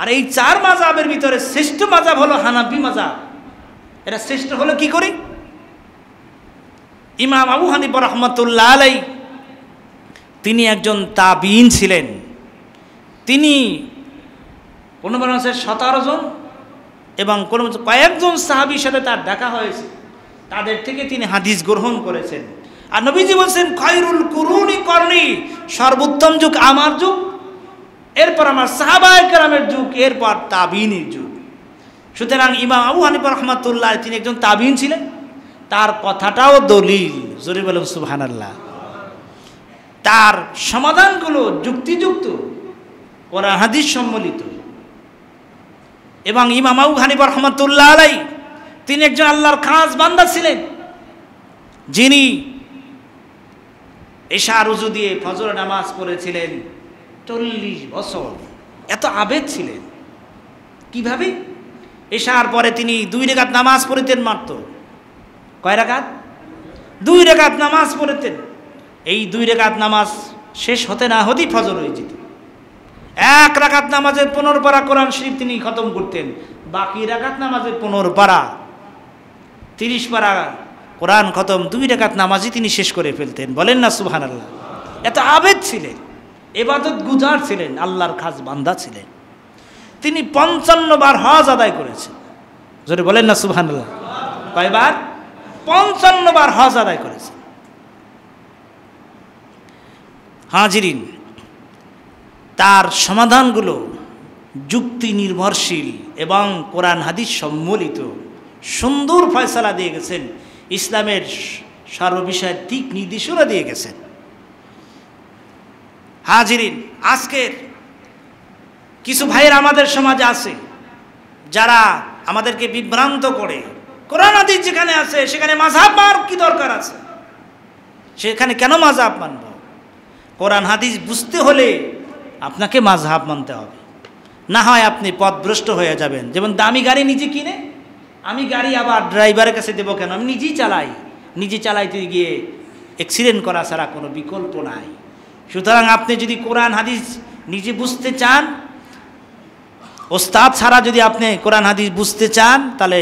আর এই চার মাঝাবের ভিতরে শ্রেষ্ঠ মাঝাব হলো হানাবি মাঝাব এটা শ্রেষ্ঠ হলো কি করি ইমাম আবু হানিব রহমতুল্লাহ আলাই তিনি একজন তাবিন ছিলেন তিনি কোনো মানুষের সতেরো জন এবং কোনো কয়েকজন সাহাবির সাথে তার দেখা হয়েছে তাদের থেকে তিনি হাদিস গ্রহণ করেছেন আর নবীজি বলছেন খয়রুল কুরুনি করনি সর্বোত্তম যুগ আমার যুগ এরপর আমার সাহাবায় কেরামের যুগ এরপর তাবিনের যুগ সুতরাং ইমাম আবু হানিব রহমাতুল্লাহ তিনি একজন তাবিন ছিলেন তার কথাটাও দলিল জরিব আলম সুবহান আল্লাহ তার সমাধানগুলো যুক্তিযুক্ত ওরা হাদিস সম্মিলিত এবং ইমাম আবু হানিফ রহমতুল্লাহ আলাই তিনি একজন আল্লাহর খাস বান্দা ছিলেন যিনি এশা রুজু দিয়ে ফজর নামাজ পড়েছিলেন চল্লিশ বছর এত আবেদ ছিলেন কিভাবে এশার পরে তিনি দুই রেখাত নামাজ পড়িতেন মাত্র কয় রেখাত দুই রেখাত নামাজ পড়িতেন এই দুই রেখাত নামাজ শেষ হতে না হতেই ফজর হয়ে যেত এক রাগাত নামাজের পনেরো পারা কোরআন শরীফ তিনি খতম করতেন বাকি রাগাত নামাজের পনেরো পারা তিরিশ পারা কোরআন খতম দুই রাকাত নামাজই তিনি শেষ করে ফেলতেন বলেন না সুহান আল্লাহ এত আবেদ ছিলেন এবাদত গুজার ছিলেন আল্লাহর খাস বান্দা ছিলেন তিনি পঞ্চান্ন বার হজ আদায় করেছেন যদি বলেন না সুহান আল্লাহ কয়বার পঞ্চান্ন বার হজ আদায় করেছেন হাজিরিন তার সমাধানগুলো যুক্তি নির্ভরশীল এবং কোরআন হাদিস সম্মিলিত সুন্দর ফয়সলা দিয়ে গেছেন ইসলামের সর্ববিষয়ে দিক নির্দেশনা দিয়ে গেছেন হাজিরিন আজকের কিছু ভাইয়ের আমাদের সমাজে আছে যারা আমাদেরকে বিভ্রান্ত করে কোরআন হাদিস যেখানে আছে সেখানে মাঝাব মার কি দরকার আছে সেখানে কেন মাঝাব মানব কোরআন হাদিস বুঝতে হলে আপনাকে মাঝহাব মানতে হবে না হয় আপনি পথভ্রষ্ট হয়ে যাবেন যেমন দামি গাড়ি নিজে কিনে আমি গাড়ি আবার ড্রাইভারের কাছে দেবো কেন আমি নিজেই চালাই নিজে চালাইতে গিয়ে অ্যাক্সিডেন্ট করা ছাড়া কোনো বিকল্প নাই সুতরাং আপনি যদি কোরআন হাদিস নিজে বুঝতে চান ওস্তাদ ছাড়া যদি আপনি কোরআন হাদিস বুঝতে চান তাহলে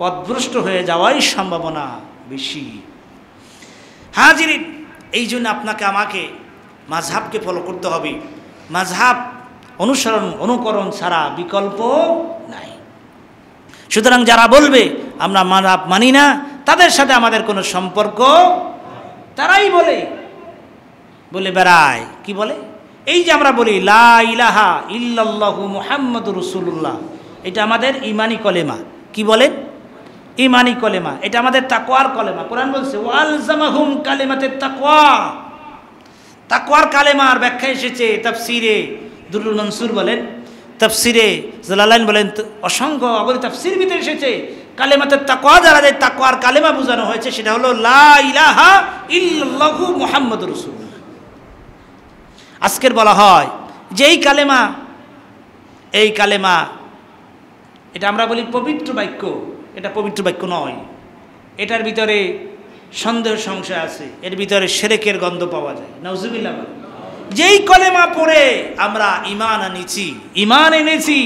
পদভ্রষ্ট হয়ে যাওয়াই সম্ভাবনা বেশি হাজির এই জন্য আপনাকে আমাকে মাঝহাবকে ফলো করতে হবে মাঝহাব অনুসরণ অনুকরণ ছাড়া বিকল্প নাই সুতরাং যারা বলবে আমরা মাঝাব মানি না তাদের সাথে আমাদের কোনো সম্পর্ক তারাই বলে বলে বেড়ায় কি বলে এই যে আমরা বলি লা ইলাহা ইল্লাল্লাহু মুহাম্মদ রসুল্লাহ এটা আমাদের ইমানি কলেমা কি বলে ইমানি কলেমা এটা আমাদের তাকোয়ার কলেমা কোরআন বলছে ওয়াল জামাহুম কালেমাতে তাকোয়া তাকুয়ার কালেমার ব্যাখ্যা এসেছে তাফসিরে দুরুল মনসুর বলেন তাফসিরে জালালাইন বলেন অসংখ্য অগণিত তাফসির ভিতরে এসেছে কালেমাতে তাকুয়া দ্বারা যায় তাকওয়ার কালেমা বোঝানো হয়েছে সেটা হলো লা ইলাহা ইল্লাহু রসুল আজকের বলা হয় যেই কালেমা এই কালেমা এটা আমরা বলি পবিত্র বাক্য এটা পবিত্র বাক্য নয় এটার ভিতরে সন্দেহ সংশয় আছে এর ভিতরে সেরেকের গন্ধ পাওয়া যায় নজুবিল্লা যেই কলেমা পড়ে আমরা ইমান আনিছি ইমান এনেছি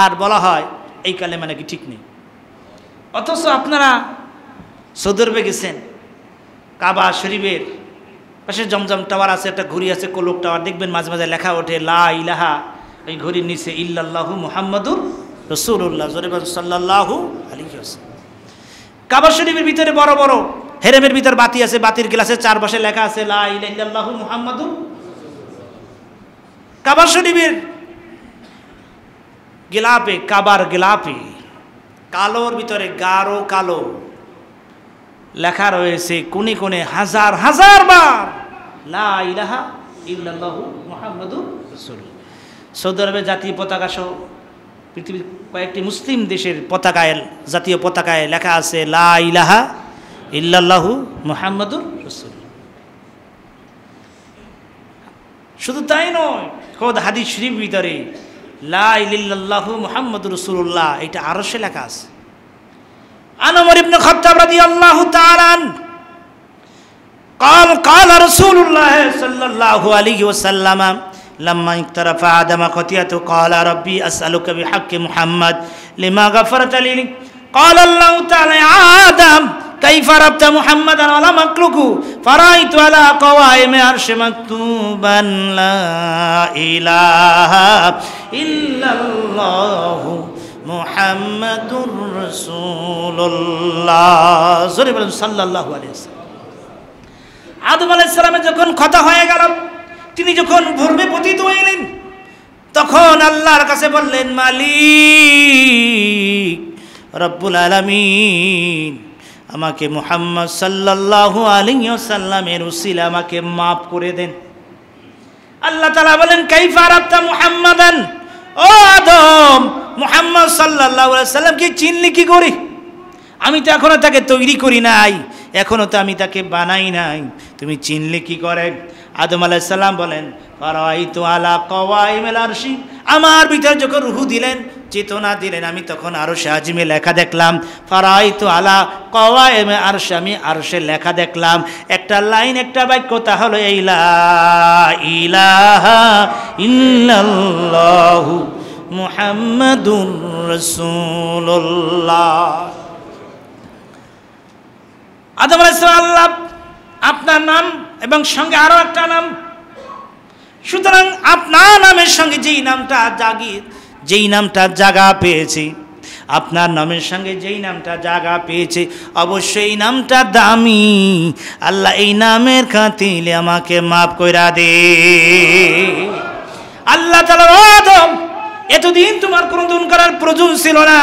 আর বলা হয় এই কালেমা নাকি ঠিক নেই অথচ আপনারা সৌদর্বে গেছেন কাবা শরীফের পাশে জমজম টাওয়ার আছে একটা ঘড়ি আছে কলক টাওয়ার দেখবেন মাঝে মাঝে লেখা ওঠে লা ইলাহা ওই ঘড়ির নিচে ইল্লাহ মুহাম্মদুর রসুল্লাহ সাল্লাহ আলী কাবা শরীফের ভিতরে বড় বড় হেরেমের ভিতর বাতি আছে বাতির গ্লাসে চার পাশে লেখা আছে লাহ মুহাম্মাদুর কাবার শরীফের গিলাপে কাবার গিলাপে কালোর ভিতরে গাঢ় কালো লেখা রয়েছে কোনে কোনে হাজার হাজার বার লা ইলাহা ইল্লাল্লাহু মুহাম্মাদুর রাসূলুল্লাহ সৌদি আরবের জাতীয় পতাকা সহ পৃথিবীর কয়েকটি মুসলিম দেশের পতাকায় জাতীয় পতাকায় লেখা আছে লা ইলাহা ইল্লাহু মোহাম্মদুর রসুল শুধু তাই নয় খোদ হাদিস শরীফ ভিতরে লা ইল্লাহু মোহাম্মদুর রসুল্লাহ এটা আরো সে লেখা আছে আনমর ইবনে খাত্তাব রাদিয়াল্লাহু তাআলা قال قال رسول الله صلى الله عليه وسلم لما اقترف آدم خطيئته قال ربي أسألك بحق محمد لما غفرت لي قال الله تعالى يا آدم কাইফারাবতা মুহাম্মাদান আলা মাকলুকু ফারাইতু আলা কওয়াইমে আরশে মাকতুবান লা ইলাহা ইল্লাল্লাহু মুহাম্মাদুর রাসূলুল্লাহ জোরে বলেন সাল্লাল্লাহু আলাইহি আদম আলাইহিস সালামের যখন কথা হয়ে গেল তিনি যখন ভর্মে পতিত হইলেন তখন আল্লাহর কাছে বললেন মালিক রব্বুল আলামিন আমাকে মুহাম্মদ সাল্লাহ আলিয়াল্লামের উসিল আমাকে মাফ করে দেন আল্লাহ তালা বলেন কাইফার আপ্তা মুহাম্মাদান ও আদম মুহাম্মদ সাল্লাহ সাল্লামকে চিনলি কি করি আমি তো এখনও তাকে তৈরি করি নাই এখনও তো আমি তাকে বানাই নাই তুমি চিনলে কি করে আদম আলাইসাল্লাম বলেন তো আলা কওয়াইমেল আরশি আমার ভিতরে যখন রুহু দিলেন চেতনা দিলেন আমি তখন আরো সাহাজিমে লেখা দেখলাম ফারাই তো আলা কওয়াইম আর আমি সে লেখা দেখলাম একটা লাইন একটা বাক্য তা হলো ইলা ইলাহা মুহাম্মাদুর আদম আলাইহিস আপনার নাম এবং সঙ্গে আরও একটা নাম সুতরাং আপনার নামের সঙ্গে যেই নামটা জাগি যেই নামটা জাগা পেয়েছি আপনার নামের সঙ্গে যেই নামটা জাগা পেয়েছে অবশ্যই এই নামটা দামি আল্লাহ এই নামের খাতিলে আমাকে মাফ কইরা দে আল্লাহ তালা এতদিন তোমার কোনো দুন করার প্রয়োজন ছিল না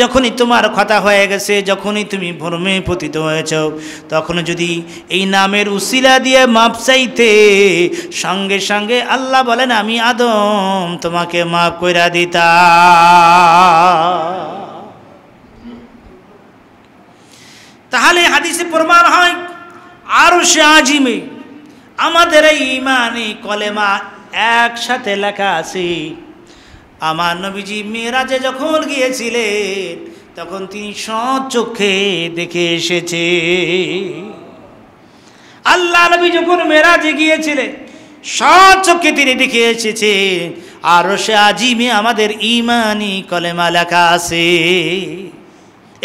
যখনই তোমার কথা হয়ে গেছে যখনই তুমি ভ্রমে পতিত হয়েছ তখন যদি এই নামের উসিলা দিয়ে মাপ চাইতে সঙ্গে সঙ্গে আল্লাহ বলেন আমি আদম তোমাকে মাফ কইরা দিতা তাহলে হাদিসে প্রমাণ হয় আরও সে আজিমে আমাদের এই ইমানি কলেমা একসাথে লেখা আছে আমার নবীজি মেয়েরাজে যখন গিয়েছিলেন তখন তিনি চোখে দেখে এসেছে আল্লাহ নবী যখন মেয়েরাজে গিয়েছিলেন চোখে তিনি দেখে এসেছে আরও সে আজিমে আমাদের ইমানি কলেমা লেখা আছে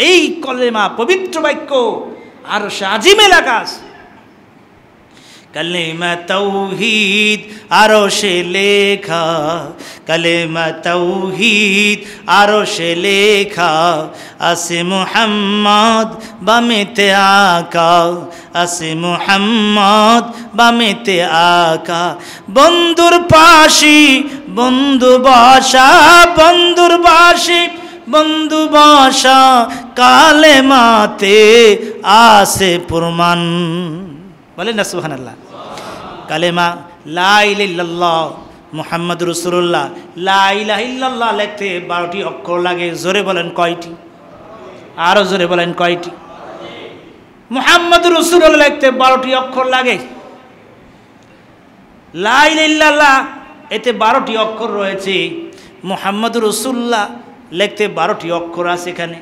এই কলেমা পবিত্র বাক্য আরও সে আজিমে লেখা আছে কলেমা তৌহিদ আরো সে লেখা কলেমা তৌহিদ আরো সে লেখা আসে মোহাম্মদ বামেতে আকা আসে মোহাম্মদ বামেতে আকা বন্ধুর পাশি বন্ধু বাসা বন্ধুর বাসি বন্ধু বাসা কালে মাতে আসে প্রমাণ বলেন না সুহান আল্লাহ কালেমা লাহ মোহাম্মদ রসুল্লাহ লাইল্লাহ লেখতে বারোটি অক্ষর লাগে জোরে বলেন কয়টি আরও জোরে বলেন কয়টি মোহাম্মদ রসুল্লাহ লেখতে বারোটি অক্ষর লাগে লাইল্লাহ এতে বারোটি অক্ষর রয়েছে মোহাম্মদ রসুল্লাহ লেখতে বারোটি অক্ষর আছে এখানে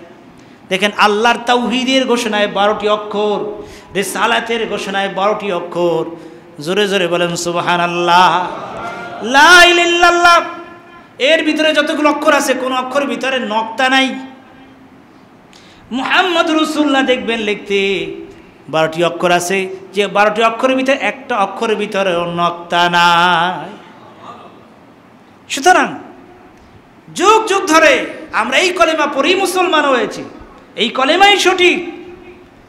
দেখেন আল্লাহর তাউহিদের ঘোষণায় বারোটি অক্ষর সালাতের ঘোষণায় বারোটি অক্ষর জোরে জোরে বলেন সুবাহান আল্লাহ লাহ এর ভিতরে যতগুলো অক্ষর আছে কোনো অক্ষর ভিতরে নক্তা নাই মুহাম্মদ রসুল্লাহ দেখবেন লিখতে বারোটি অক্ষর আছে যে বারোটি অক্ষরের ভিতরে একটা অক্ষরের ভিতরে নক্তা নাই সুতরাং যুগ যুগ ধরে আমরা এই কলেমা পরেই মুসলমান হয়েছি এই কলেমাই সঠিক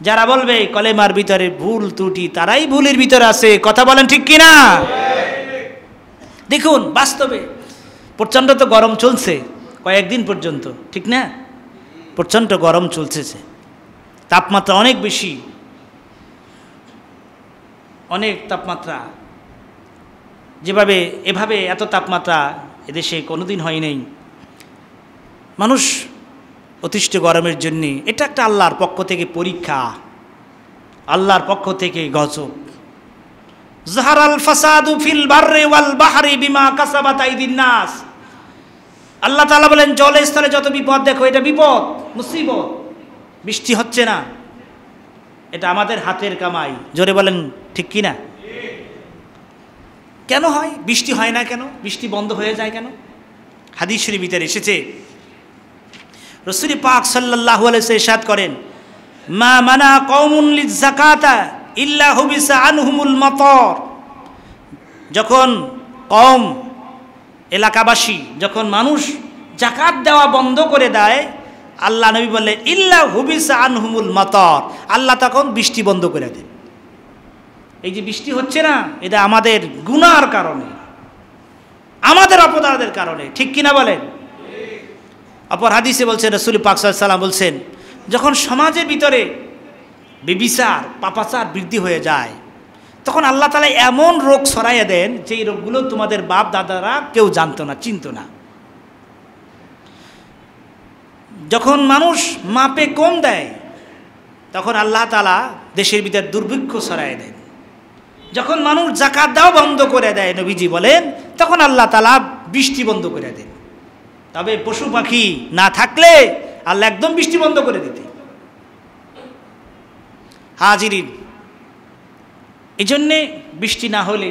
যারা বলবে কলেমার ভিতরে ভুল ত্রুটি তারাই ভুলের ভিতরে আছে কথা বলেন ঠিক কিনা দেখুন বাস্তবে প্রচণ্ড তো গরম চলছে কয়েকদিন পর্যন্ত ঠিক না প্রচণ্ড গরম চলছে তাপমাত্রা অনেক বেশি অনেক তাপমাত্রা যেভাবে এভাবে এত তাপমাত্রা এদেশে কোনোদিন হয় নাই মানুষ অতিষ্ঠ গরমের জন্য এটা একটা আল্লাহর পক্ষ থেকে পরীক্ষা আল্লাহর পক্ষ থেকে গজব জাহারাল ফাসাদু ফিল বাররে ওয়াল বাহারি বিমা কাসাবাত আইদিন নাস আল্লাহ তাআলা বলেন জলে স্থলে যত বিপদ দেখো এটা বিপদ মুসিবত বৃষ্টি হচ্ছে না এটা আমাদের হাতের কামাই জোরে বলেন ঠিক কি না কেন হয় বৃষ্টি হয় না কেন বৃষ্টি বন্ধ হয়ে যায় কেন হাদিস শরীফিতে এসেছে রসুল পাক সাল্লাহ ইরশাদ করেন মা মানা কৌমুল জাকাতা ইল্লা হুবিসা আনহুমুল মতর যখন কম এলাকাবাসী যখন মানুষ জাকাত দেওয়া বন্ধ করে দেয় আল্লাহ নবী বলে ইল্লা হুবিসা আনহুমুল মতর আল্লাহ তখন বৃষ্টি বন্ধ করে দেন এই যে বৃষ্টি হচ্ছে না এটা আমাদের গুনার কারণে আমাদের অপরাধের কারণে ঠিক কিনা বলেন অপর হাদিসে বলছেন রসুল পাকসাল্লাম বলছেন যখন সমাজের ভিতরে বিবিচার পাপাচার বৃদ্ধি হয়ে যায় তখন আল্লাহ তালা এমন রোগ ছড়াইয়া দেন যেই রোগগুলো তোমাদের বাপ দাদারা কেউ জানতো না চিনত না যখন মানুষ মাপে কম দেয় তখন আল্লাহ তালা দেশের ভিতরে দুর্ভিক্ষ ছড়াই দেন যখন মানুষ জাকাত দাও বন্ধ করে দেয় নবীজি বলেন তখন আল্লাহ তালা বৃষ্টি বন্ধ করে দেন তবে পশু পাখি না থাকলে আল্লাহ একদম বৃষ্টি বন্ধ করে দিতে হাজিরিন এই জন্যে বৃষ্টি না হলে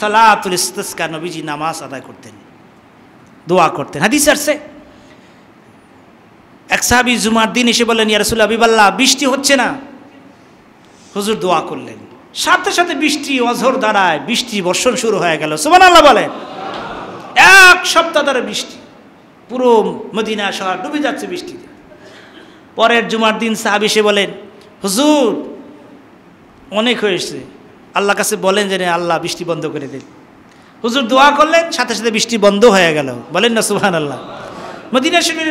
সালাতুল ইস্তিস্কা নবীজি নামাজ আদায় করতেন দোয়া করতেন হাদিস আসছে এক সাহাবি জুমার দিন এসে বললেন ইয়ারসুল আবিবাল্লাহ বৃষ্টি হচ্ছে না হুজুর দোয়া করলেন সাথে সাথে বৃষ্টি অঝর দাঁড়ায় বৃষ্টি বর্ষণ শুরু হয়ে গেল সুমান আল্লাহ বলেন এক সপ্তাহ ধরে বৃষ্টি পুরো মদিনা শহর ডুবে যাচ্ছে বৃষ্টিতে পরের জুমার দিন সাহাবি সে বলেন হুজুর অনেক হয়েছে আল্লাহ কাছে বলেন যে আল্লাহ বৃষ্টি বন্ধ করে দিন হুজুর দোয়া করলেন সাথে সাথে বৃষ্টি বন্ধ হয়ে গেল বলেন না সুহান আল্লাহ মদিনা শরীর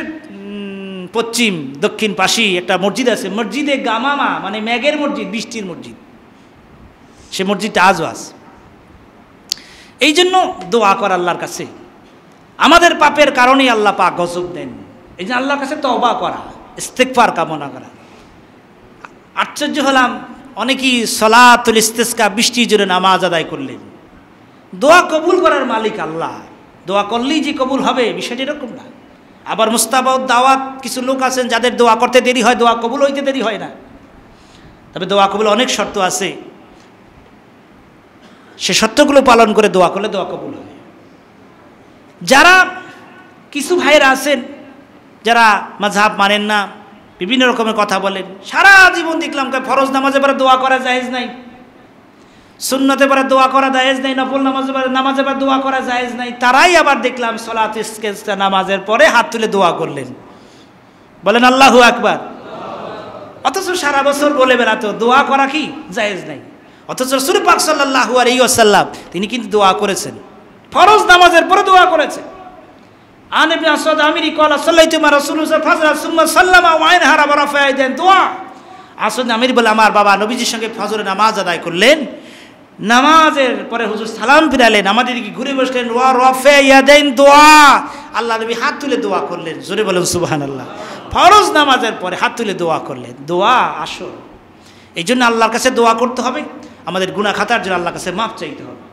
পশ্চিম দক্ষিণ পাশি একটা মসজিদ আছে মসজিদে গামামা মানে ম্যাগের মসজিদ বৃষ্টির মসজিদ সে মসজিদটা আজও আছে এই জন্য দোয়া কর আল্লাহর কাছে আমাদের পাপের কারণেই আল্লাহ পাক গজব দেন এই যে আল্লাহর কাছে তবা করা ইস্তেকফার কামনা করা আশ্চর্য হলাম অনেকেই সলাতুল ইস্তেস্কা বৃষ্টি জুড়ে নামাজ আদায় করলেন দোয়া কবুল করার মালিক আল্লাহ দোয়া করলেই যে কবুল হবে বিষয়টি এরকম না আবার মুস্তাবাউদ দাওয়াত কিছু লোক আছেন যাদের দোয়া করতে দেরি হয় দোয়া কবুল হইতে দেরি হয় না তবে দোয়া কবুল অনেক শর্ত আছে সে শর্তগুলো পালন করে দোয়া করলে দোয়া কবুল হয় যারা কিছু ভাইয়েরা আছেন যারা মাঝহাব মানেন না বিভিন্ন রকমের কথা বলেন সারা জীবন দেখলাম ফরজ নামাজে পরে দোয়া করা জায়েজ নাই সুন্নতে পরে দোয়া করা জায়েজ নাই নফল নামাজে পরে নামাজে পরে দোয়া করা জাহেজ নাই তারাই আবার দেখলাম সলাত স্কেচটা নামাজের পরে হাত তুলে দোয়া করলেন বলেন আল্লাহু আকবার অথচ সারা বছর বলে বেড়াতো দোয়া করা কি জায়েজ নাই অথচ সুরপাক সাল্লাহ আর ইয়সাল্লাম তিনি কিন্তু দোয়া করেছেন ফরজ নামাজের পরে দোয়া করেছে আনবি আসাদ আমিরি কলা সাল্লাই তোমার রসুলুসাদ হাজরা সুম্মা সাল্লামা ওয়াইন হারা বরা দেন দোয়া আসাদ আমির বলে আমার বাবা নবীজির সঙ্গে ফজরে নামাজ আদায় করলেন নামাজের পরে হুজুর সালাম ফিরালেন আমাদের কি ঘুরে বসলেন ওয়া রফে ইয়াদাইন দোয়া আল্লাহ নবী হাত তুলে দোয়া করলেন জোরে বলেন আল্লাহ ফরজ নামাজের পরে হাত তুলে দোয়া করলেন দোয়া আসো এই জন্য আল্লাহর কাছে দোয়া করতে হবে আমাদের গুণা খাতার জন্য আল্লাহর কাছে মাফ চাইতে হবে